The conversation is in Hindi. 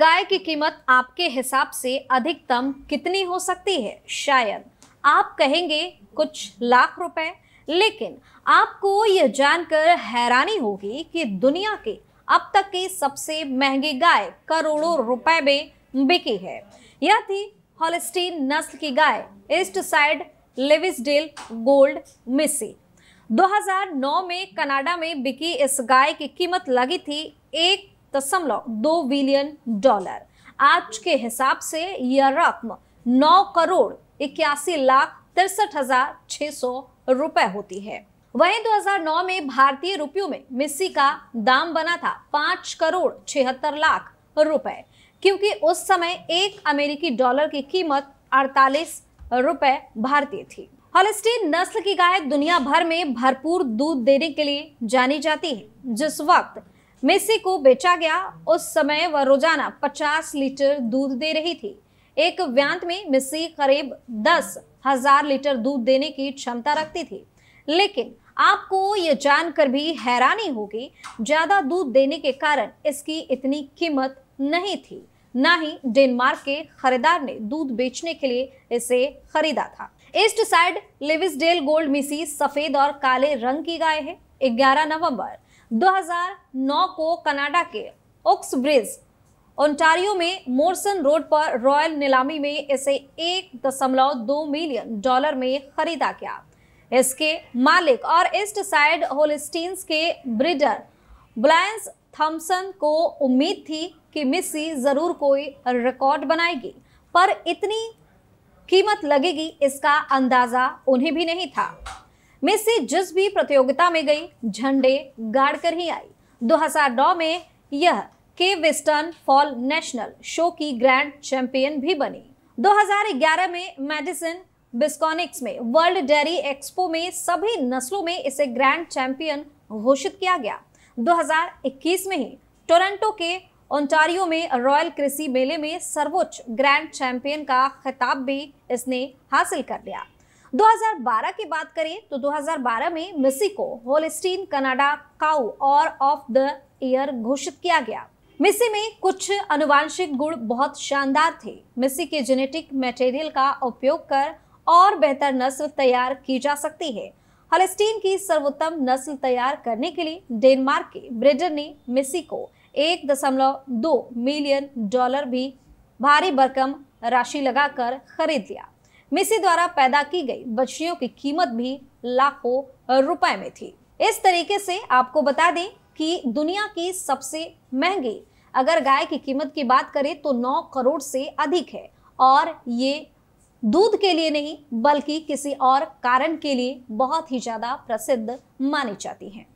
गाय की कीमत आपके हिसाब से अधिकतम कितनी हो सकती है शायद आप कहेंगे कुछ लाख रुपए लेकिन आपको यह जानकर हैरानी होगी कि दुनिया के अब तक की सबसे महंगी गाय करोड़ों रुपए में बिकी है यह थी हॉलिस्टीन नस्ल की गाय East Side Lewisdale Gold Missy 2009 में कनाडा में बिकी इस गाय की कीमत लगी थी एक दशमलव तो दो बिलियन डॉलर आज के हिसाब से यह रकम नौ करोड़ इक्यासी लाख तिरसठ हजार छह सौ रुपए होती है वहीं 2009 में भारतीय रुपयों में मिस्सी का दाम बना था पांच करोड़ छिहत्तर लाख रुपए क्योंकि उस समय एक अमेरिकी डॉलर की कीमत अड़तालीस रुपए भारतीय थी हॉलिस्टीन नस्ल की गाय दुनिया भर में भरपूर दूध देने के लिए जानी जाती है जिस वक्त मेसी को बेचा गया उस समय वह रोजाना 50 लीटर दूध दे रही थी एक व्यांत में मेसी करीब दस हजार लीटर दूध देने की क्षमता रखती थी लेकिन आपको यह जानकर भी हैरानी होगी ज्यादा दूध देने के कारण इसकी इतनी कीमत नहीं थी ना ही डेनमार्क के खरीदार ने दूध बेचने के लिए इसे खरीदा था ईस्ट साइड लिविसडेल गोल्ड मिसी सफेद और काले रंग की गाय है 11 नवंबर 2009 को कनाडा के ओक्स ब्रिज ओंटारियो में मोरसन रोड पर रॉयल नीलामी में इसे एक दशमलव दो मिलियन डॉलर में खरीदा गया इसके मालिक और ईस्ट साइड होलिस्टीन्स के ब्रिडर ब्लायंस थॉम्सन को उम्मीद थी कि मिसी ज़रूर कोई रिकॉर्ड बनाएगी पर इतनी कीमत लगेगी इसका अंदाज़ा उन्हें भी नहीं था में से जिस भी प्रतियोगिता में गई झंडे गाड़ कर ही आई 2009 में यह के वेस्टर्न फॉल नेशनल शो की ग्रैंड चैंपियन भी बनी 2011 में मेडिसिन बिस्कॉनिक्स में वर्ल्ड डेयरी एक्सपो में सभी नस्लों में इसे ग्रैंड चैंपियन घोषित किया गया 2021 में ही टोरंटो के ओंटारियो में रॉयल कृषि मेले में सर्वोच्च ग्रैंड चैंपियन का खिताब भी इसने हासिल कर लिया 2012 की बात करें तो 2012 में मिसी को होलिस्टीन कनाडा काउ और ऑफ द ईयर घोषित किया गया मिसी में कुछ अनुवांशिक गुण बहुत शानदार थे मिसी के जेनेटिक मटेरियल का उपयोग कर और बेहतर नस्ल तैयार की जा सकती है हलस्टीन की सर्वोत्तम नस्ल तैयार करने के लिए डेनमार्क के ब्रिडर ने मिसी को एक दशमलव दो मिलियन डॉलर भी भारी भरकम राशि लगाकर खरीद लिया मिसी द्वारा पैदा की गई बछड़ियों की कीमत भी लाखों रुपए में थी इस तरीके से आपको बता दें कि दुनिया की सबसे महंगी अगर गाय की कीमत की बात करें तो 9 करोड़ से अधिक है और ये दूध के लिए नहीं बल्कि किसी और कारण के लिए बहुत ही ज़्यादा प्रसिद्ध मानी जाती हैं